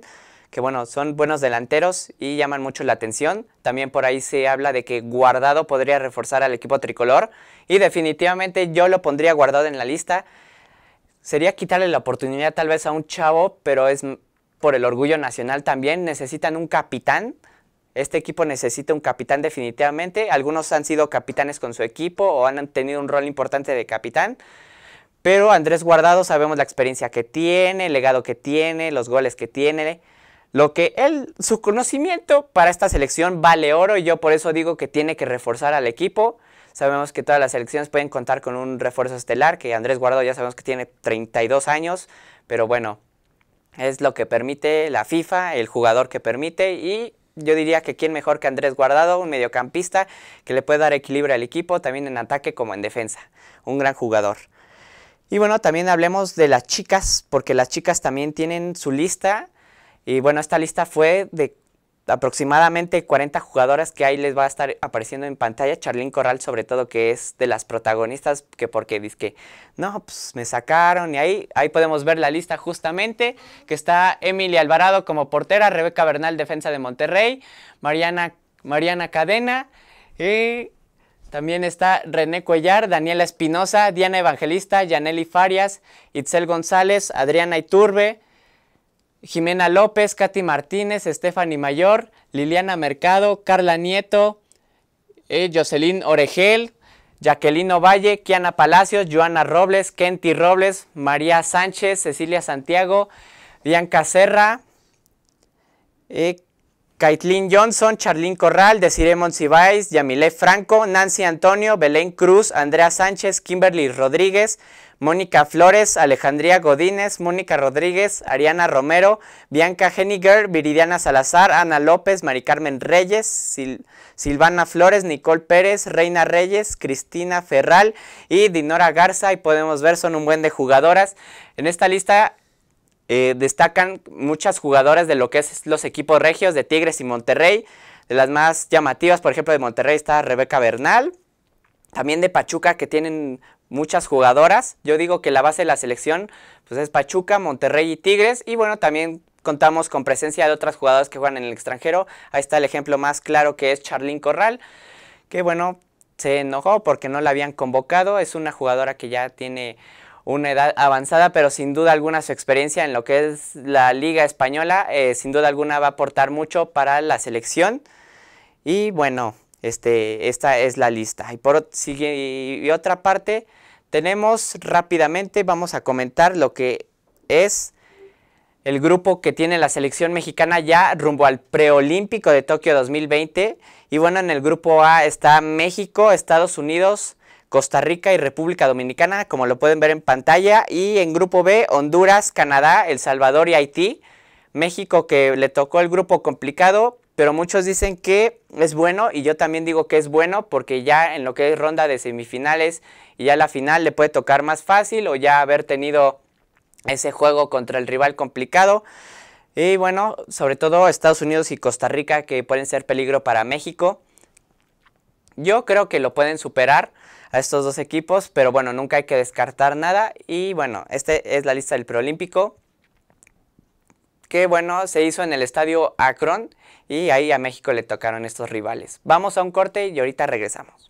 que bueno, son buenos delanteros y llaman mucho la atención. También por ahí se habla de que Guardado podría reforzar al equipo tricolor y definitivamente yo lo pondría Guardado en la lista. Sería quitarle la oportunidad tal vez a un chavo, pero es por el orgullo nacional también. Necesitan un capitán este equipo necesita un capitán definitivamente. Algunos han sido capitanes con su equipo o han tenido un rol importante de capitán. Pero Andrés Guardado sabemos la experiencia que tiene, el legado que tiene, los goles que tiene. Lo que él, su conocimiento para esta selección vale oro y yo por eso digo que tiene que reforzar al equipo. Sabemos que todas las selecciones pueden contar con un refuerzo estelar, que Andrés Guardado ya sabemos que tiene 32 años, pero bueno, es lo que permite la FIFA, el jugador que permite y yo diría que quién mejor que Andrés Guardado, un mediocampista que le puede dar equilibrio al equipo, también en ataque como en defensa. Un gran jugador. Y bueno, también hablemos de las chicas, porque las chicas también tienen su lista. Y bueno, esta lista fue de aproximadamente 40 jugadoras que ahí les va a estar apareciendo en pantalla. Charlín Corral, sobre todo, que es de las protagonistas, que porque dice que no, pues me sacaron. Y ahí, ahí podemos ver la lista justamente, que está Emily Alvarado como portera, Rebeca Bernal, defensa de Monterrey, Mariana, Mariana Cadena, y también está René Cuellar, Daniela Espinosa, Diana Evangelista, Yaneli Farias, Itzel González, Adriana Iturbe, Jimena López, Katy Martínez, Stephanie Mayor, Liliana Mercado, Carla Nieto, eh, Jocelyn Oregel, Jacqueline Valle, Kiana Palacios, Joana Robles, Kenty Robles, María Sánchez, Cecilia Santiago, Bianca Serra, Caitlin eh, Johnson, Charlín Corral, Desiree Monsiváis, Yamile Franco, Nancy Antonio, Belén Cruz, Andrea Sánchez, Kimberly Rodríguez, Mónica Flores, Alejandría Godínez, Mónica Rodríguez, Ariana Romero, Bianca Henniger, Viridiana Salazar, Ana López, Mari Carmen Reyes, Silvana Flores, Nicole Pérez, Reina Reyes, Cristina Ferral y Dinora Garza. Y podemos ver, son un buen de jugadoras. En esta lista eh, destacan muchas jugadoras de lo que es los equipos regios de Tigres y Monterrey. De las más llamativas, por ejemplo, de Monterrey está Rebeca Bernal. También de Pachuca, que tienen muchas jugadoras. Yo digo que la base de la selección pues, es Pachuca, Monterrey y Tigres. Y bueno, también contamos con presencia de otras jugadoras que juegan en el extranjero. Ahí está el ejemplo más claro que es Charlín Corral, que bueno, se enojó porque no la habían convocado. Es una jugadora que ya tiene una edad avanzada, pero sin duda alguna su experiencia en lo que es la liga española, eh, sin duda alguna va a aportar mucho para la selección. Y bueno, este, esta es la lista. Y por y otra parte, tenemos rápidamente, vamos a comentar lo que es el grupo que tiene la selección mexicana ya rumbo al preolímpico de Tokio 2020. Y bueno, en el grupo A está México, Estados Unidos, Costa Rica y República Dominicana, como lo pueden ver en pantalla. Y en grupo B, Honduras, Canadá, El Salvador y Haití. México que le tocó el grupo complicado, pero muchos dicen que es bueno y yo también digo que es bueno porque ya en lo que es ronda de semifinales y a la final le puede tocar más fácil o ya haber tenido ese juego contra el rival complicado. Y bueno, sobre todo Estados Unidos y Costa Rica que pueden ser peligro para México. Yo creo que lo pueden superar a estos dos equipos, pero bueno, nunca hay que descartar nada. Y bueno, esta es la lista del preolímpico. Que bueno, se hizo en el estadio Akron y ahí a México le tocaron estos rivales. Vamos a un corte y ahorita regresamos.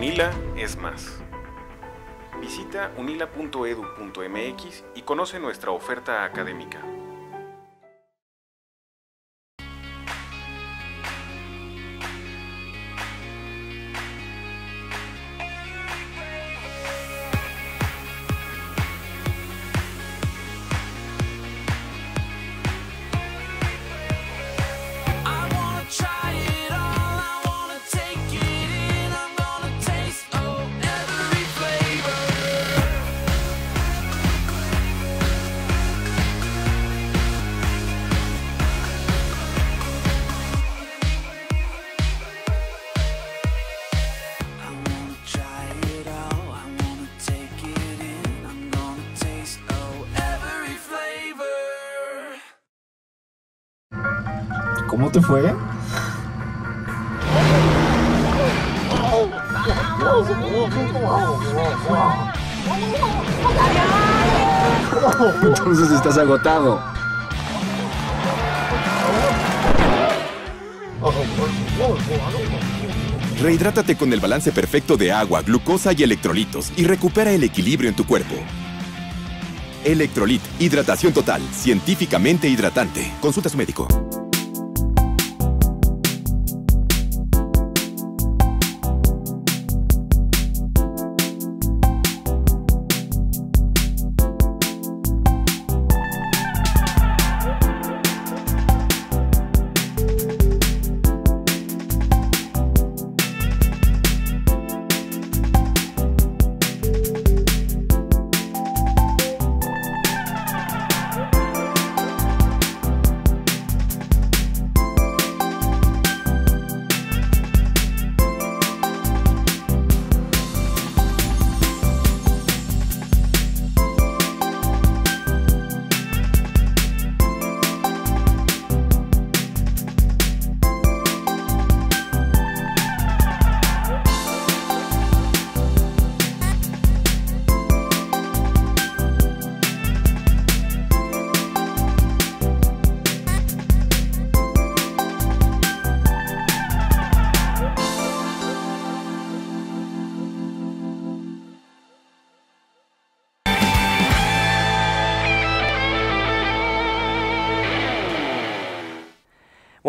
Unila es más. Visita unila.edu.mx y conoce nuestra oferta académica. te fue? Entonces estás agotado. Rehidrátate con el balance perfecto de agua, glucosa y electrolitos y recupera el equilibrio en tu cuerpo. Electrolit, hidratación total, científicamente hidratante. Consulta a su médico.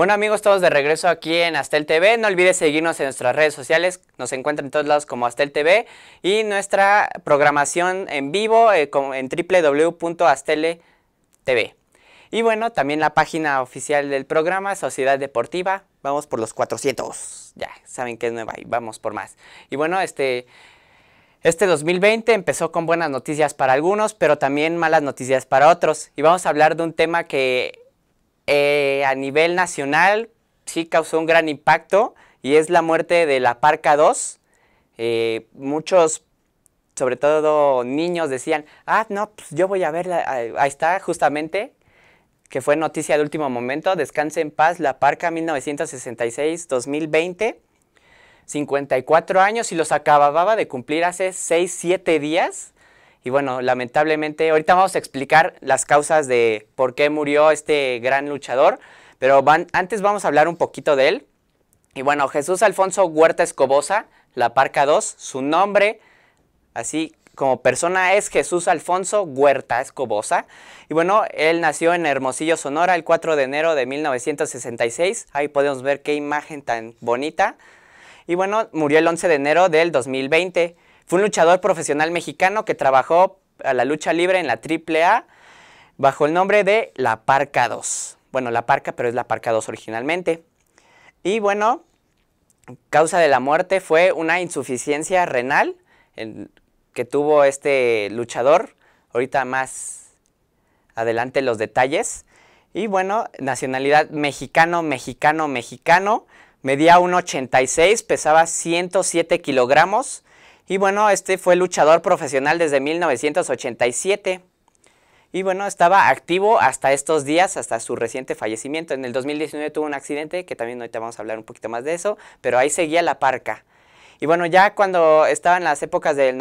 Bueno amigos, todos de regreso aquí en Astel TV. No olvides seguirnos en nuestras redes sociales. Nos encuentran en todos lados como Astel TV. Y nuestra programación en vivo eh, en www.astel.tv. Y bueno, también la página oficial del programa, Sociedad Deportiva. Vamos por los 400. Ya, saben que es nueva y vamos por más. Y bueno, este... Este 2020 empezó con buenas noticias para algunos, pero también malas noticias para otros. Y vamos a hablar de un tema que eh, a nivel nacional sí causó un gran impacto y es la muerte de la Parca 2. Eh, muchos, sobre todo niños, decían, ah, no, pues yo voy a verla, ahí está justamente, que fue noticia de último momento, descanse en paz, la Parca 1966-2020, 54 años y los acababa de cumplir hace 6, 7 días. Y bueno, lamentablemente, ahorita vamos a explicar las causas de por qué murió este gran luchador, pero antes vamos a hablar un poquito de él. Y bueno, Jesús Alfonso Huerta Escobosa, La Parca 2, su nombre, así como persona es Jesús Alfonso Huerta Escobosa. Y bueno, él nació en Hermosillo, Sonora, el 4 de enero de 1966. Ahí podemos ver qué imagen tan bonita. Y bueno, murió el 11 de enero del 2020. Fue un luchador profesional mexicano que trabajó a la lucha libre en la AAA bajo el nombre de La Parca 2. Bueno, La Parca, pero es La Parca 2 originalmente. Y bueno, causa de la muerte fue una insuficiencia renal que tuvo este luchador. Ahorita más adelante los detalles. Y bueno, nacionalidad mexicano, mexicano, mexicano. Medía 1,86, pesaba 107 kilogramos y bueno, este fue luchador profesional desde 1987. Y bueno, estaba activo hasta estos días, hasta su reciente fallecimiento. En el 2019 tuvo un accidente, que también ahorita vamos a hablar un poquito más de eso, pero ahí seguía la parca. Y bueno, ya cuando estaba en las épocas del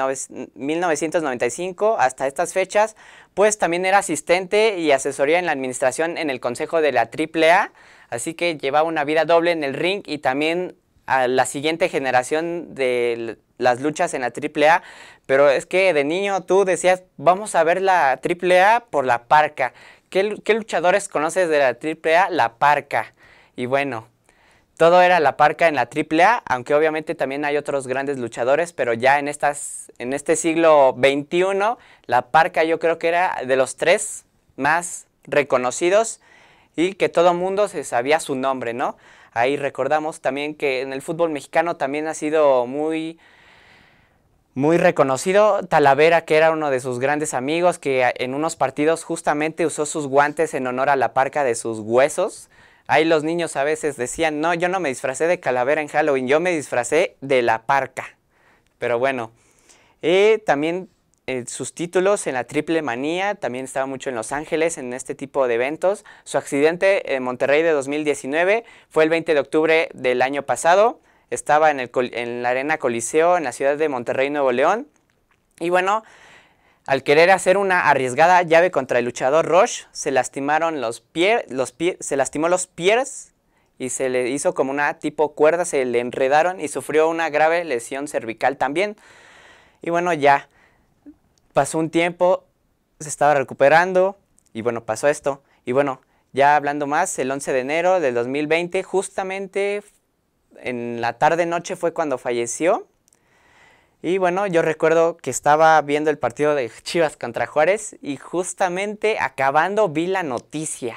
1995 hasta estas fechas, pues también era asistente y asesoría en la administración en el consejo de la AAA, así que llevaba una vida doble en el ring y también a la siguiente generación del las luchas en la AAA, pero es que de niño tú decías, vamos a ver la AAA por la parca. ¿Qué, luchadores conoces de la AAA? La parca. Y bueno, todo era la parca en la AAA, aunque obviamente también hay otros grandes luchadores, pero ya en, estas, en este siglo XXI, la parca yo creo que era de los tres más reconocidos y que todo mundo se sabía su nombre, ¿no? Ahí recordamos también que en el fútbol mexicano también ha sido muy muy reconocido. Talavera, que era uno de sus grandes amigos, que en unos partidos justamente usó sus guantes en honor a la parca de sus huesos. Ahí los niños a veces decían, no, yo no me disfracé de calavera en Halloween, yo me disfracé de la parca. Pero bueno, también eh, sus títulos en la triple manía, también estaba mucho en Los Ángeles en este tipo de eventos. Su accidente en Monterrey de 2019 fue el 20 de octubre del año pasado estaba en, la Arena Coliseo, en la ciudad de Monterrey, Nuevo León. Y bueno, al querer hacer una arriesgada llave contra el luchador Roche, se lastimaron los pies, los se lastimó los pies y se le hizo como una tipo cuerda, se le enredaron y sufrió una grave lesión cervical también. Y bueno, ya pasó un tiempo, se estaba recuperando y bueno, pasó esto. Y bueno, ya hablando más, el 11 de enero del 2020 justamente en la tarde-noche fue cuando falleció. Y bueno, yo recuerdo que estaba viendo el partido de Chivas contra Juárez y justamente acabando vi la noticia.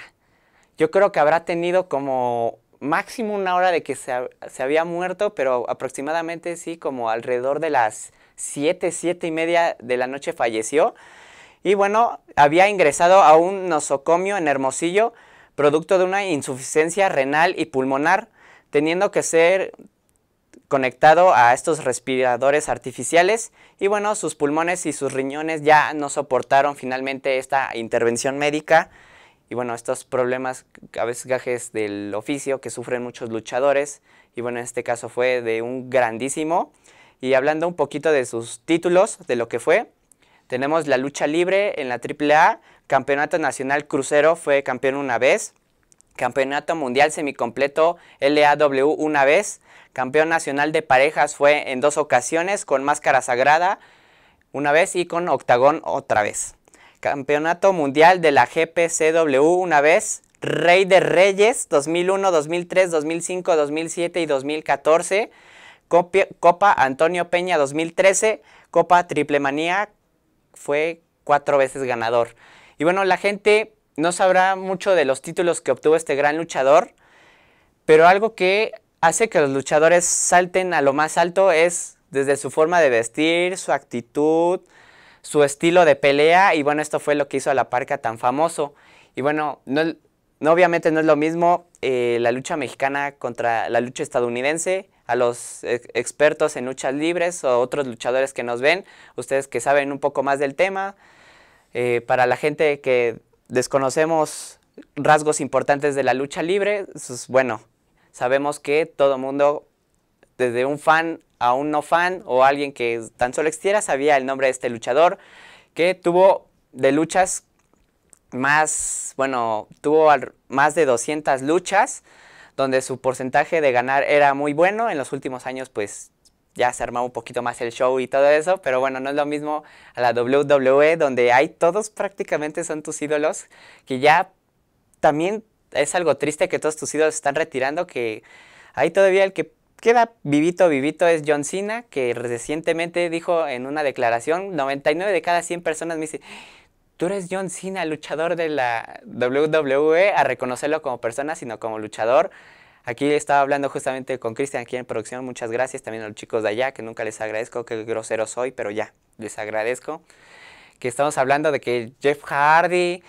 Yo creo que habrá tenido como máximo una hora de que se, había muerto, pero aproximadamente sí, como alrededor de las 7, 7 y media de la noche falleció. Y bueno, había ingresado a un nosocomio en Hermosillo, producto de una insuficiencia renal y pulmonar teniendo que ser conectado a estos respiradores artificiales y bueno, sus pulmones y sus riñones ya no soportaron finalmente esta intervención médica y bueno, estos problemas, a veces gajes del oficio que sufren muchos luchadores y bueno, en este caso fue de un grandísimo y hablando un poquito de sus títulos, de lo que fue, tenemos la lucha libre en la AAA, Campeonato Nacional Crucero fue campeón una vez, Campeonato Mundial Semicompleto LAW una vez. Campeón nacional de parejas fue en dos ocasiones con máscara sagrada una vez y con octagón otra vez. Campeonato Mundial de la GPCW una vez. Rey de Reyes 2001, 2003, 2005, 2007 y 2014. Copa Antonio Peña 2013. Copa Triple Manía fue cuatro veces ganador. Y bueno, la gente no sabrá mucho de los títulos que obtuvo este gran luchador, pero algo que hace que los luchadores salten a lo más alto es desde su forma de vestir, su actitud, su estilo de pelea y bueno, esto fue lo que hizo a la parca tan famoso. Y bueno, no, obviamente no es lo mismo eh, la lucha mexicana contra la lucha estadounidense. A los expertos en luchas libres o otros luchadores que nos ven, ustedes que saben un poco más del tema, eh, para la gente que desconocemos rasgos importantes de la lucha libre, pues, bueno, sabemos que todo mundo, desde un fan a un no fan o alguien que tan solo existiera, sabía el nombre de este luchador, que tuvo de luchas más, bueno, tuvo más de 200 luchas, donde su porcentaje de ganar era muy bueno, en los últimos años pues ya se armó un poquito más el show y todo eso, pero bueno, no es lo mismo a la WWE, donde hay todos prácticamente son tus ídolos, que ya también es algo triste que todos tus ídolos están retirando, que hay todavía el que queda vivito, vivito es John Cena, que recientemente dijo en una declaración, 99 de cada 100 personas me dicen, tú eres John Cena, luchador de la WWE, a reconocerlo como persona, sino como luchador. Aquí estaba hablando justamente con Cristian aquí en producción. Muchas gracias también a los chicos de allá, que nunca les agradezco, que grosero soy, pero ya, les agradezco. Que estamos hablando de que Jeff Hardy,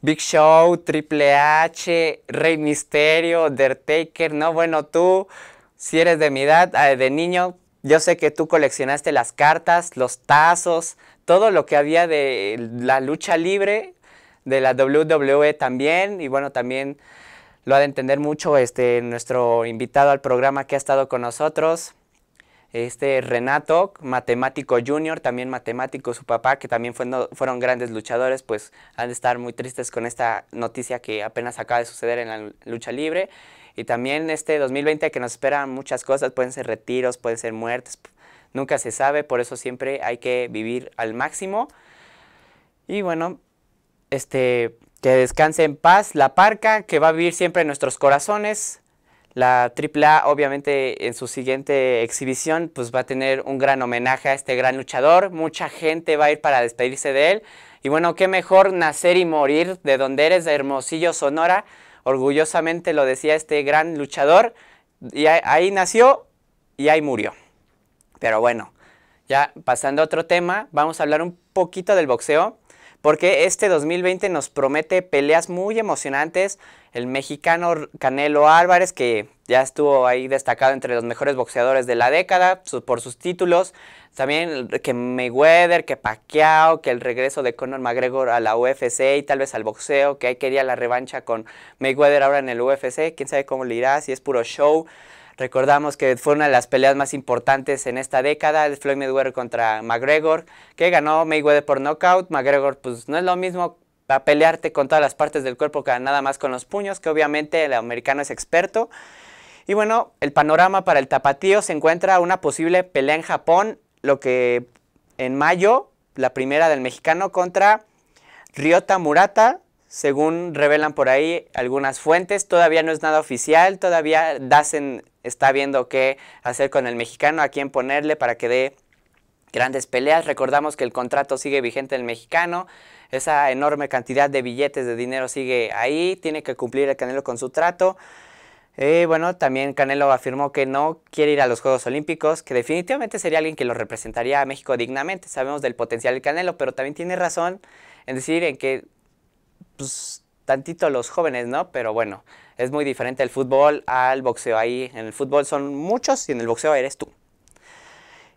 Big Show, Triple H, Rey Misterio, Undertaker, no, bueno, tú, si eres de mi edad, ah, de niño, yo sé que tú coleccionaste las cartas, los tazos, todo lo que había de la lucha libre, de la WWE también, y bueno, también lo ha de entender mucho este, nuestro invitado al programa que ha estado con nosotros, este Renato, matemático junior, también matemático su papá, que también fueron grandes luchadores, pues han de estar muy tristes con esta noticia que apenas acaba de suceder en la lucha libre. Y también este 2020 que nos esperan muchas cosas, pueden ser retiros, pueden ser muertes, nunca se sabe, por eso siempre hay que vivir al máximo. Y bueno, este que descanse en paz la parca que va a vivir siempre en nuestros corazones. La AAA obviamente en su siguiente exhibición pues va a tener un gran homenaje a este gran luchador. Mucha gente va a ir para despedirse de él. Y bueno, qué mejor nacer y morir de donde eres, de Hermosillo, Sonora. Orgullosamente lo decía este gran luchador. Y ahí nació y ahí murió. Pero bueno, ya pasando a otro tema, vamos a hablar un poquito del boxeo porque este 2020 nos promete peleas muy emocionantes. El mexicano Canelo Álvarez, que ya estuvo ahí destacado entre los mejores boxeadores de la década por sus títulos. También que Mayweather, que Pacquiao, que el regreso de Conor McGregor a la UFC y tal vez al boxeo, que ahí quería la revancha con Mayweather ahora en el UFC. Quién sabe cómo le irá, si es puro show. Recordamos que fue una de las peleas más importantes en esta década, el Floyd Mayweather contra McGregor, que ganó Mayweather por knockout. McGregor, pues no es lo mismo a pelearte con todas las partes del cuerpo que nada más con los puños, que obviamente el americano es experto. Y bueno, el panorama para el tapatío se encuentra una posible pelea en Japón, lo que en mayo, la primera del mexicano contra Ryota Murata, según revelan por ahí algunas fuentes, todavía no es nada oficial, todavía hacen está viendo qué hacer con el mexicano, a quién ponerle para que dé grandes peleas. Recordamos que el contrato sigue vigente en el mexicano, esa enorme cantidad de billetes de dinero sigue ahí, tiene que cumplir el Canelo con su trato. y eh, bueno, también Canelo afirmó que no quiere ir a los Juegos Olímpicos, que definitivamente sería alguien que lo representaría a México dignamente. Sabemos del potencial del Canelo, pero también tiene razón en decir en que pues, tantito los jóvenes, ¿no? Pero bueno, es muy diferente el fútbol al boxeo. Ahí en el fútbol son muchos y en el boxeo eres tú.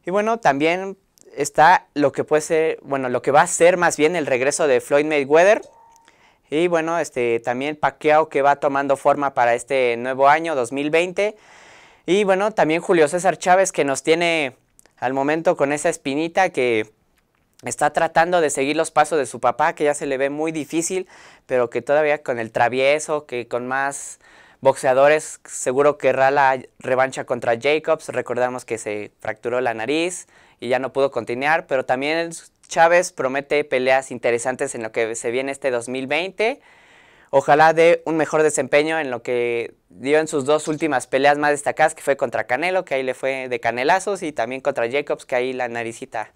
Y bueno, también está lo que puede ser, bueno, lo que va a ser más bien el regreso de Floyd Mayweather. Y bueno, este también Pacquiao que va tomando forma para este nuevo año 2020. Y bueno, también Julio César Chávez que nos tiene al momento con esa espinita que está tratando de seguir los pasos de su papá, que ya se le ve muy difícil, pero que todavía con el travieso, que con más boxeadores, seguro querrá la revancha contra Jacobs. Recordamos que se fracturó la nariz y ya no pudo continuar, pero también Chávez promete peleas interesantes en lo que se viene este 2020. Ojalá dé un mejor desempeño en lo que dio en sus dos últimas peleas más destacadas, que fue contra Canelo, que ahí le fue de canelazos, y también contra Jacobs, que ahí la naricita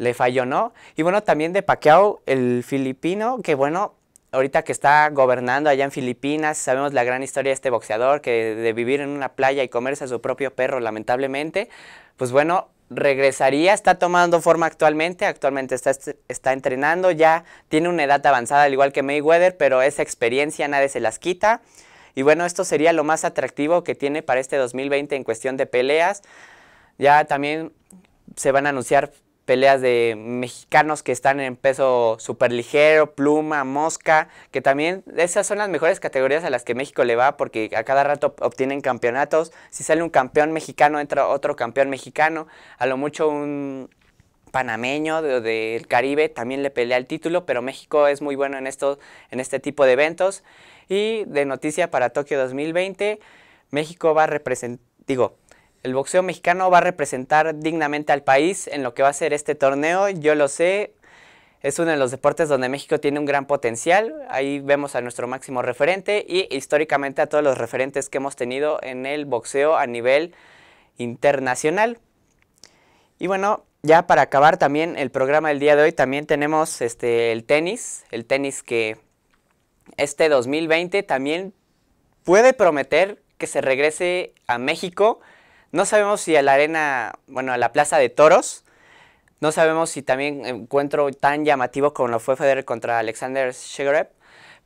le falló, ¿no? Y bueno, también de Pacquiao, el filipino, que bueno, ahorita que está gobernando allá en Filipinas, sabemos la gran historia de este boxeador, que de vivir en una playa y comerse a su propio perro, lamentablemente, pues bueno, regresaría, está tomando forma actualmente, actualmente está, está entrenando, ya tiene una edad avanzada, al igual que Mayweather, pero esa experiencia nadie se las quita. Y bueno, esto sería lo más atractivo que tiene para este 2020 en cuestión de peleas. Ya también se van a anunciar peleas de mexicanos que están en peso ligero, pluma, mosca, que también esas son las mejores categorías a las que México le va porque a cada rato obtienen campeonatos. Si sale un campeón mexicano, entra otro campeón mexicano, a lo mucho un panameño del de, Caribe también le pelea el título, pero México es muy bueno en, en este tipo de eventos. Y de noticia para Tokio 2020, México va a representar, digo, el boxeo mexicano va a representar dignamente al país en lo que va a ser este torneo. Yo lo sé, es uno de los deportes donde México tiene un gran potencial. Ahí vemos a nuestro máximo referente y históricamente a todos los referentes que hemos tenido en el boxeo a nivel internacional. Y bueno, ya para acabar también el programa del día de hoy, también tenemos este, el tenis, el tenis que este 2020 también puede prometer que se regrese a México no sabemos si a la arena, bueno, a la plaza de toros, no sabemos si también encuentro tan llamativo como lo fue Federer contra Alexander Zverev,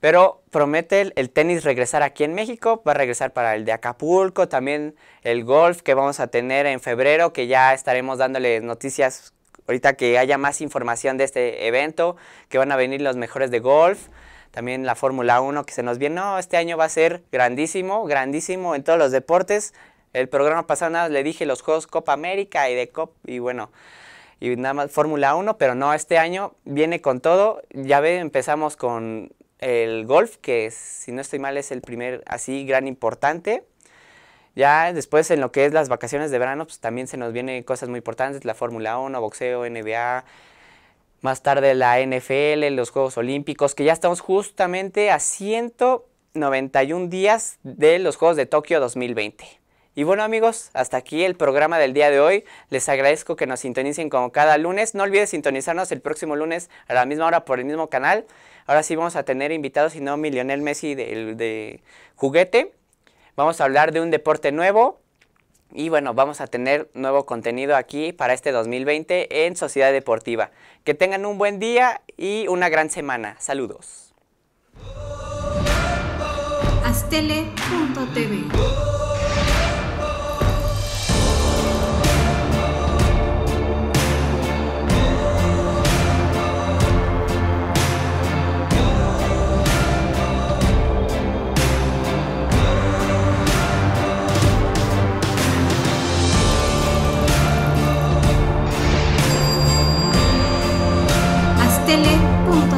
pero promete el, tenis regresar aquí en México, va a regresar para el de Acapulco, también el golf que vamos a tener en febrero, que ya estaremos dándole noticias ahorita que haya más información de este evento, que van a venir los mejores de golf, también la Fórmula 1 que se nos viene, no, este año va a ser grandísimo, grandísimo en todos los deportes, el programa pasado nada, le dije los juegos Copa América y de Copa, y bueno, y nada más Fórmula 1, pero no, este año viene con todo. Ya ve, empezamos con el golf, que si no estoy mal es el primer así gran importante. Ya después en lo que es las vacaciones de verano, pues también se nos vienen cosas muy importantes, la Fórmula 1, boxeo, NBA, más tarde la NFL, los Juegos Olímpicos, que ya estamos justamente a 191 días de los Juegos de Tokio 2020. Y bueno amigos, hasta aquí el programa del día de hoy. Les agradezco que nos sintonicen como cada lunes. No olviden sintonizarnos el próximo lunes a la misma hora por el mismo canal. Ahora sí vamos a tener invitados, si no, mi Lionel Messi de, juguete. Vamos a hablar de un deporte nuevo. Y bueno, vamos a tener nuevo contenido aquí para este 2020 en Sociedad Deportiva. Que tengan un buen día y una gran semana. Saludos. punto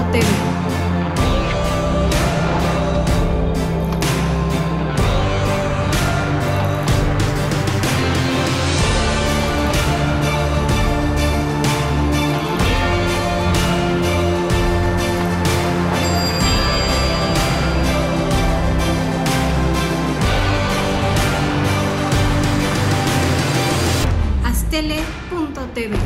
tv